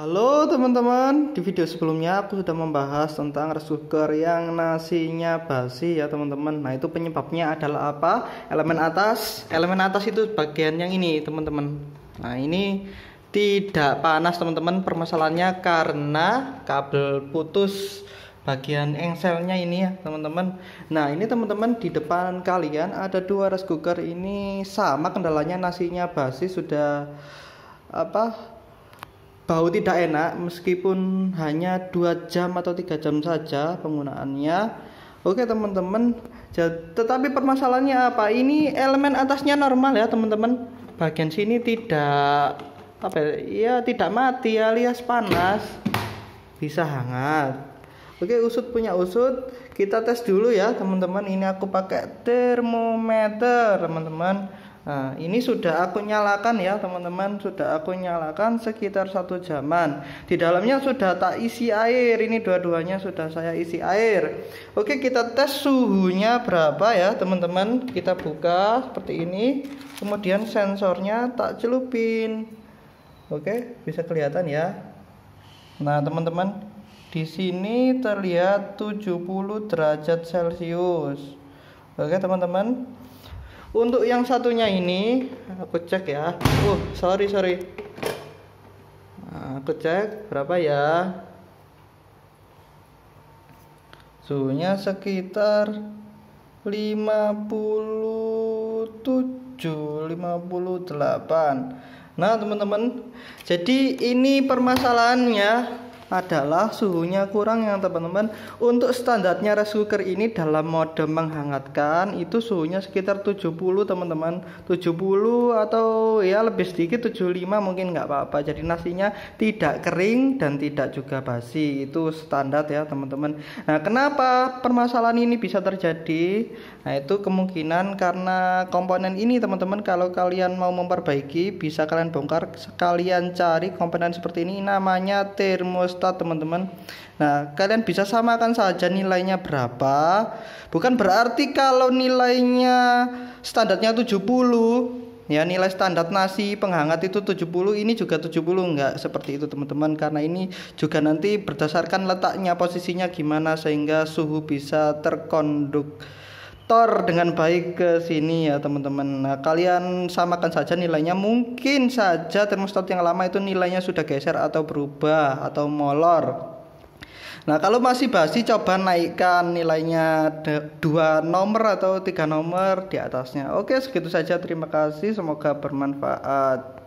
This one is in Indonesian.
Halo teman-teman, di video sebelumnya aku sudah membahas tentang rice yang nasinya basi ya teman-teman. Nah itu penyebabnya adalah apa? Elemen atas, elemen atas itu bagian yang ini teman-teman. Nah ini tidak panas teman-teman, permasalahannya karena kabel putus bagian engselnya ini ya teman-teman nah ini teman-teman di depan kalian ada dua rice cooker ini sama kendalanya nasinya basi sudah apa bau tidak enak meskipun hanya dua jam atau tiga jam saja penggunaannya Oke teman-teman tetapi permasalahannya apa ini elemen atasnya normal ya teman-teman bagian sini tidak apa ya, ya tidak mati alias panas bisa hangat Oke usut punya usut kita tes dulu ya teman-teman ini aku pakai termometer teman-teman Nah, ini sudah aku nyalakan ya teman-teman Sudah aku nyalakan sekitar satu jaman Di dalamnya sudah tak isi air Ini dua-duanya sudah saya isi air Oke kita tes suhunya berapa ya teman-teman Kita buka seperti ini Kemudian sensornya tak celupin Oke bisa kelihatan ya Nah teman-teman di sini terlihat 70 derajat celcius Oke teman-teman untuk yang satunya ini aku cek ya. Oh, sorry sorry. Nah, aku cek berapa ya? Suhunya sekitar 57 58. Nah, teman-teman, jadi ini permasalahannya adalah suhunya kurang yang teman-teman untuk standarnya rice cooker ini dalam mode menghangatkan itu suhunya sekitar 70 teman-teman 70 atau ya lebih sedikit 75 mungkin nggak apa-apa jadi nasinya tidak kering dan tidak juga basi itu standar ya teman-teman nah kenapa permasalahan ini bisa terjadi nah itu kemungkinan karena komponen ini teman-teman kalau kalian mau memperbaiki bisa kalian bongkar sekalian cari komponen seperti ini namanya termos Ustadz teman-teman Nah kalian bisa samakan saja nilainya berapa Bukan berarti kalau nilainya standarnya 70 Ya nilai standar nasi penghangat itu 70 ini juga 70 enggak seperti itu teman-teman Karena ini juga nanti berdasarkan letaknya posisinya gimana Sehingga suhu bisa terkonduk store dengan baik ke sini ya teman-teman nah, kalian samakan saja nilainya mungkin saja termostat yang lama itu nilainya sudah geser atau berubah atau molor Nah kalau masih basi coba naikkan nilainya dua nomor atau tiga nomor di atasnya Oke segitu saja terima kasih semoga bermanfaat